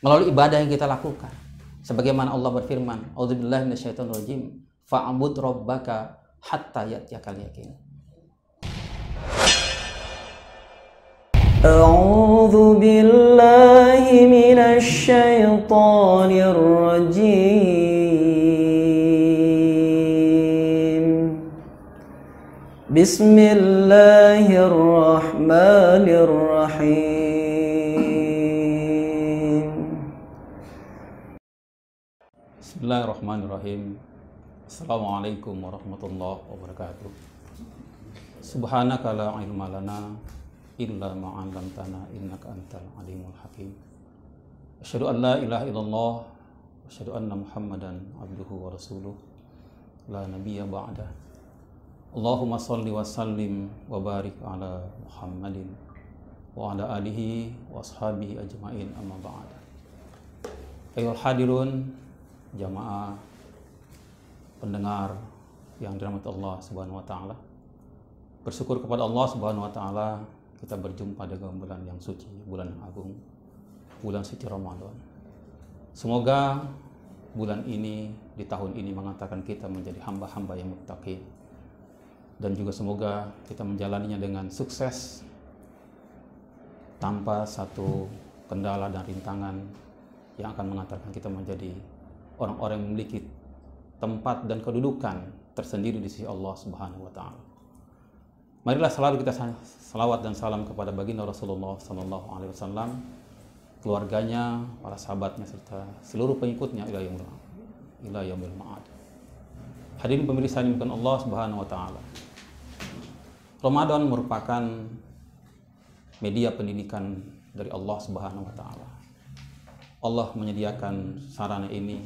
melalui ibadah yang kita lakukan. Sebagaimana Allah berfirman, "Auzubillahi minasyaitonirrajim, fa'bud rabbaka hatta ya'tiyakal yaqin." أعوذ بالله من الشيطان الرجيم بسم الله الرحمن الرحيم Bismillahirrahmanirrahim. Assalamualaikum warahmatullahi wabarakatuh. Subhanaka la ilma lana illa ma 'allamtana innaka antal alimul hakim. Asyhadu an la ilaha illallah wa asyhadu anna Muhammadan abduhu wa rasuluh. La nabiyya ba'da. Allahumma salli wa sallim wa barik ala Muhammadin wa ala alihi wa ashabihi ajmain amma ba'da. Ayol hadirun jamaah pendengar yang dirahmati Allah Subhanahu wa taala. Bersyukur kepada Allah Subhanahu wa taala kita berjumpa di bulan yang suci, bulan yang agung, bulan suci Ramadan. Semoga bulan ini di tahun ini mengatakan kita menjadi hamba-hamba yang muttaqin dan juga semoga kita menjalaninya dengan sukses tanpa satu kendala dan rintangan yang akan mengantarkan kita menjadi orang-orang yang memiliki tempat dan kedudukan tersendiri di sisi Allah Subhanahu wa taala. Marilah selalu kita salawat dan salam kepada baginda Rasulullah sallallahu alaihi wasallam, keluarganya, para sahabatnya serta seluruh pengikutnya ila yaumil ila yaumil ma'ad. Hadirin pemirsa dimuliakan Allah Subhanahu wa taala. Ramadan merupakan media pendidikan dari Allah Subhanahu wa taala. Allah menyediakan sarana ini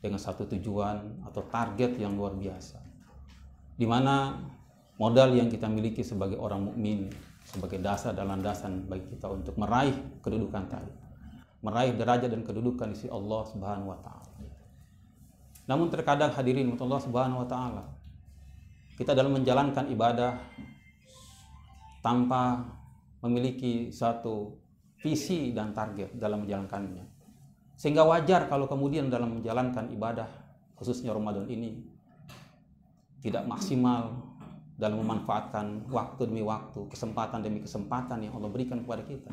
dengan satu tujuan atau target yang luar biasa. Di mana modal yang kita miliki sebagai orang mukmin sebagai dasar dan landasan bagi kita untuk meraih kedudukan tadi. Meraih derajat dan kedudukan di sisi Allah Subhanahu wa taala. Namun terkadang hadirin Allah Subhanahu wa taala kita dalam menjalankan ibadah tanpa memiliki satu visi dan target dalam menjalankannya sehingga wajar kalau kemudian dalam menjalankan ibadah khususnya Ramadan ini tidak maksimal dalam memanfaatkan waktu demi waktu, kesempatan demi kesempatan yang Allah berikan kepada kita.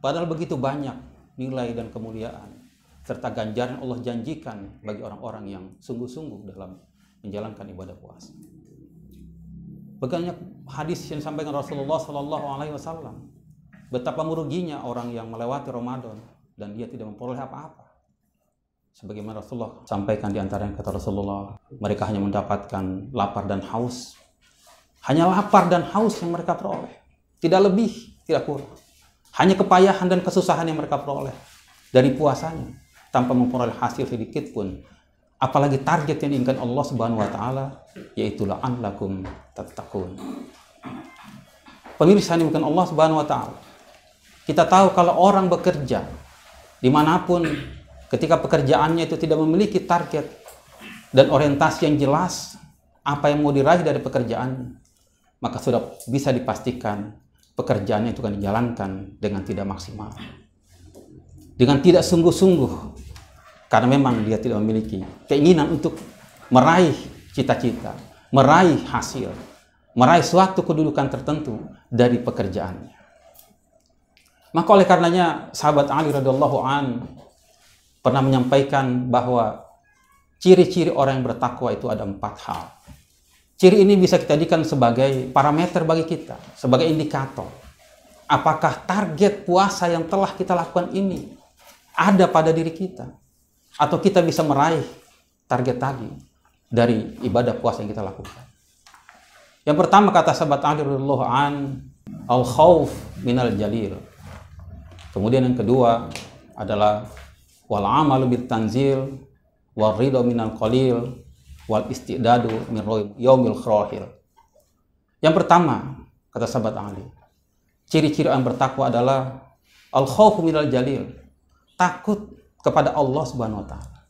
Padahal begitu banyak nilai dan kemuliaan serta ganjaran Allah janjikan bagi orang-orang yang sungguh-sungguh dalam menjalankan ibadah puasa. Banyak hadis yang disampaikan Rasulullah Shallallahu Alaihi Wasallam betapa meruginya orang yang melewati Ramadan dan dia tidak memperoleh apa-apa. Sebagaimana Rasulullah sampaikan di antara kata Rasulullah, mereka hanya mendapatkan lapar dan haus. Hanya lapar dan haus yang mereka peroleh. Tidak lebih, tidak kurang. Hanya kepayahan dan kesusahan yang mereka peroleh dari puasanya tanpa memperoleh hasil sedikit pun. Apalagi target yang diinginkan Allah Subhanahu wa taala yaitu la'allakum tattaqun. Pemirsa yang bukan Allah Subhanahu wa taala. Kita tahu kalau orang bekerja dimanapun ketika pekerjaannya itu tidak memiliki target dan orientasi yang jelas apa yang mau diraih dari pekerjaan maka sudah bisa dipastikan pekerjaannya itu akan dijalankan dengan tidak maksimal dengan tidak sungguh-sungguh karena memang dia tidak memiliki keinginan untuk meraih cita-cita meraih hasil meraih suatu kedudukan tertentu dari pekerjaannya maka oleh karenanya sahabat Ali radhiyallahu an pernah menyampaikan bahwa ciri-ciri orang yang bertakwa itu ada empat hal. Ciri ini bisa kita jadikan sebagai parameter bagi kita, sebagai indikator. Apakah target puasa yang telah kita lakukan ini ada pada diri kita? Atau kita bisa meraih target tadi dari ibadah puasa yang kita lakukan? Yang pertama kata sahabat Ali radhiyallahu an, al-khauf minal jalil Kemudian yang kedua adalah wal amalu bit tanzil wal ridho minal qalil wal istidadu min yaumil khrohil. Yang pertama, kata sahabat Ali, ciri-ciri orang bertakwa adalah al khawfu minal jalil, takut kepada Allah Subhanahu wa taala.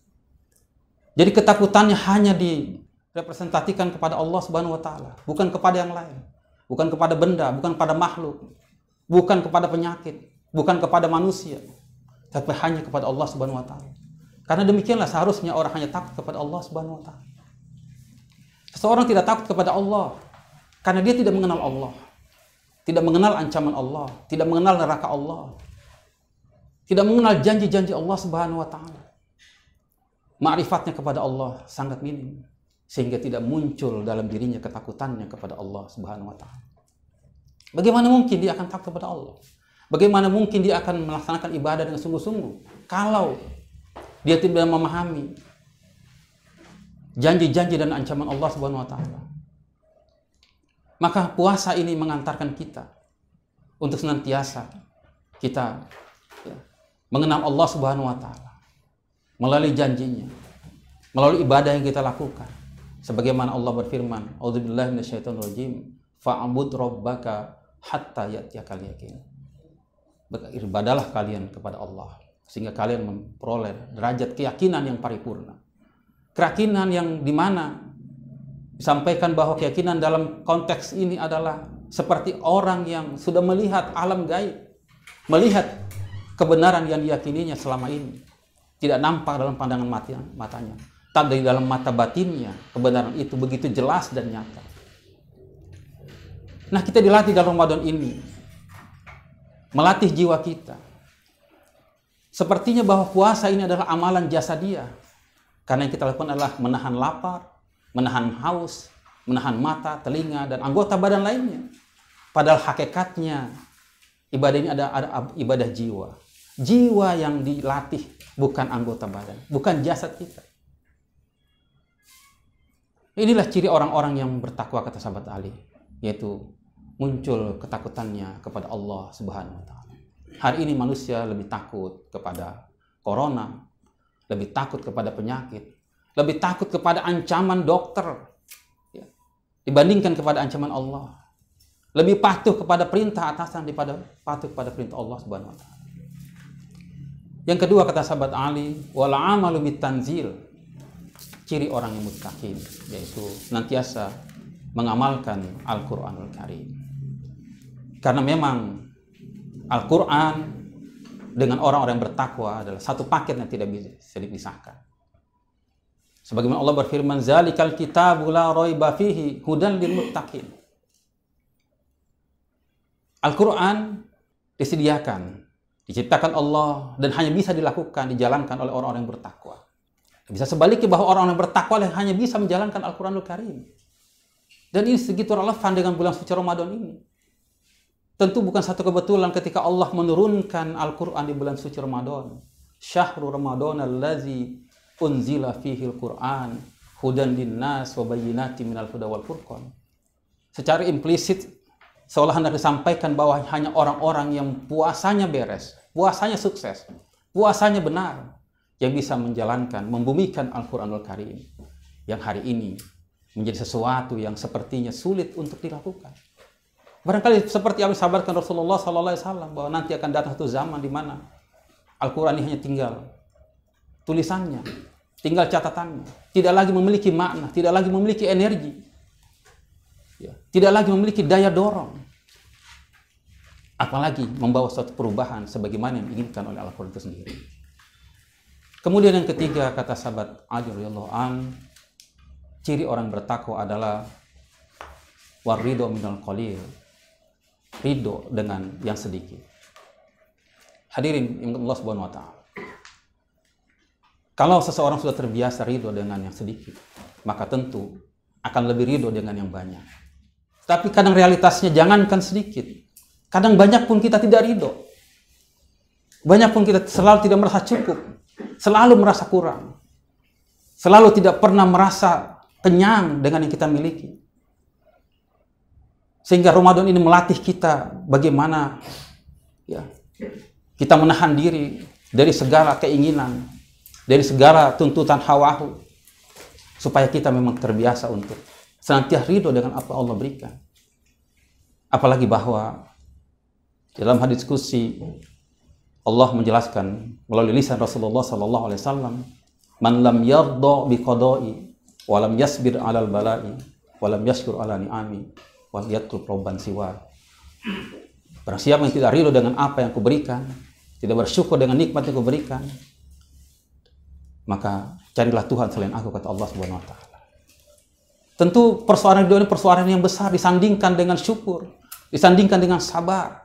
Jadi ketakutannya hanya direpresentasikan kepada Allah Subhanahu wa taala, bukan kepada yang lain, bukan kepada benda, bukan kepada makhluk, bukan kepada penyakit, bukan kepada manusia, tapi hanya kepada Allah Subhanahu wa taala. Karena demikianlah seharusnya orang hanya takut kepada Allah Subhanahu wa taala. Seseorang tidak takut kepada Allah karena dia tidak mengenal Allah. Tidak mengenal ancaman Allah, tidak mengenal neraka Allah. Tidak mengenal janji-janji Allah Subhanahu wa taala. Ma'rifatnya kepada Allah sangat minim sehingga tidak muncul dalam dirinya ketakutannya kepada Allah Subhanahu wa taala. Bagaimana mungkin dia akan takut kepada Allah? Bagaimana mungkin dia akan melaksanakan ibadah dengan sungguh-sungguh kalau dia tidak memahami janji-janji dan ancaman Allah Subhanahu wa taala. Maka puasa ini mengantarkan kita untuk senantiasa kita ya, mengenal Allah Subhanahu wa taala melalui janjinya, melalui ibadah yang kita lakukan. Sebagaimana Allah berfirman, "A'udzubillahi rajim, fa'bud rabbaka hatta ya'tiyakal yaqin." beribadalah kalian kepada Allah sehingga kalian memperoleh derajat keyakinan yang paripurna. Keyakinan yang di mana disampaikan bahwa keyakinan dalam konteks ini adalah seperti orang yang sudah melihat alam gaib, melihat kebenaran yang diyakininya selama ini tidak nampak dalam pandangan mati, matanya, tak dari dalam mata batinnya kebenaran itu begitu jelas dan nyata. Nah kita dilatih dalam Ramadan ini melatih jiwa kita. Sepertinya bahwa puasa ini adalah amalan jasa dia. Karena yang kita lakukan adalah menahan lapar, menahan haus, menahan mata, telinga, dan anggota badan lainnya. Padahal hakikatnya ibadah ini ada, ada ibadah jiwa. Jiwa yang dilatih bukan anggota badan, bukan jasad kita. Inilah ciri orang-orang yang bertakwa kata sahabat Ali, yaitu muncul ketakutannya kepada Allah Subhanahu wa taala. Hari ini manusia lebih takut kepada corona, lebih takut kepada penyakit, lebih takut kepada ancaman dokter ya, dibandingkan kepada ancaman Allah. Lebih patuh kepada perintah atasan daripada patuh kepada perintah Allah Subhanahu wa taala. Yang kedua kata sahabat Ali, wal amalu tanzil. Ciri orang yang mutakin yaitu nantiasa mengamalkan Al-Qur'anul Karim. Karena memang Al-Quran dengan orang-orang yang bertakwa adalah satu paket yang tidak bisa dipisahkan. Sebagaimana Allah berfirman, "Zalikal kitabu la roiba fihi hudan lil muttaqin." Al-Quran disediakan, diciptakan Allah dan hanya bisa dilakukan, dijalankan oleh orang-orang yang bertakwa. Bisa sebaliknya bahwa orang-orang yang bertakwa hanya bisa menjalankan Al-Quranul Karim. Dan ini segitu relevan dengan bulan suci Ramadan ini. Tentu bukan satu kebetulan ketika Allah menurunkan Al-Quran di bulan suci Ramadan. Syahrul Ramadan allazi unzila fihi Al-Quran hudan dinnas wa bayyinati minal huda wal furqan. Secara implisit seolah hendak disampaikan bahwa hanya orang-orang yang puasanya beres, puasanya sukses, puasanya benar yang bisa menjalankan, membumikan Al-Quranul Karim yang hari ini menjadi sesuatu yang sepertinya sulit untuk dilakukan. Barangkali seperti yang disabarkan Rasulullah Sallallahu Alaihi Wasallam bahwa nanti akan datang satu zaman di mana Al-Quran ini hanya tinggal tulisannya, tinggal catatannya, tidak lagi memiliki makna, tidak lagi memiliki energi, ya, tidak lagi memiliki daya dorong, apalagi membawa suatu perubahan sebagaimana yang diinginkan oleh Al-Quran itu sendiri. Kemudian yang ketiga kata sahabat Ali an, ciri orang bertakwa adalah warido minal qalil ridho dengan yang sedikit. Hadirin Allah Subhanahu wa taala. Kalau seseorang sudah terbiasa ridho dengan yang sedikit, maka tentu akan lebih ridho dengan yang banyak. Tapi kadang realitasnya jangankan sedikit. Kadang banyak pun kita tidak ridho. Banyak pun kita selalu tidak merasa cukup. Selalu merasa kurang. Selalu tidak pernah merasa kenyang dengan yang kita miliki. Sehingga Ramadan ini melatih kita bagaimana ya kita menahan diri dari segala keinginan, dari segala tuntutan hawa supaya kita memang terbiasa untuk senantiasa ridho dengan apa Allah berikan. Apalagi bahwa dalam hadis diskusi Allah menjelaskan melalui lisan Rasulullah sallallahu alaihi wasallam, "Man lam yarda bi qada'i wa yasbir 'alal bala'i walam lam yashkur 'ala ni'ami, wahyatul proban siwa. Barang siapa yang tidak rido dengan apa yang kuberikan, tidak bersyukur dengan nikmat yang kuberikan, maka carilah Tuhan selain aku kata Allah Subhanahu wa taala. Tentu persoalan ridho ini persoalan yang besar disandingkan dengan syukur, disandingkan dengan sabar.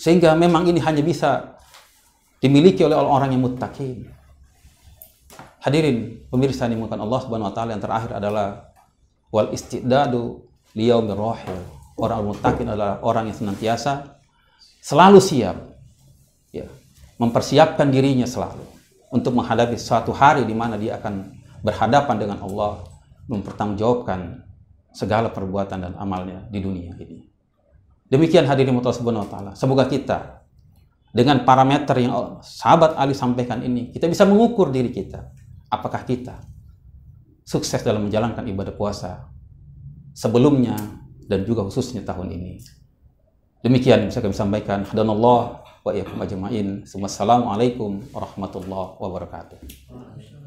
Sehingga memang ini hanya bisa dimiliki oleh orang-orang yang muttaqin. Hadirin pemirsa dimuatkan Allah Subhanahu wa taala yang terakhir adalah wal istidadu liyaumir rahil. Orang mutakin adalah orang yang senantiasa selalu siap ya, mempersiapkan dirinya selalu untuk menghadapi suatu hari di mana dia akan berhadapan dengan Allah mempertanggungjawabkan segala perbuatan dan amalnya di dunia ini. Demikian hadirin mutlak Subhanahu wa Semoga kita dengan parameter yang sahabat Ali sampaikan ini, kita bisa mengukur diri kita. Apakah kita sukses dalam menjalankan ibadah puasa sebelumnya dan juga khususnya tahun ini. Demikian bisa kami sampaikan. Hadanallah wa iyyakum ajma'in. Assalamualaikum warahmatullahi wabarakatuh.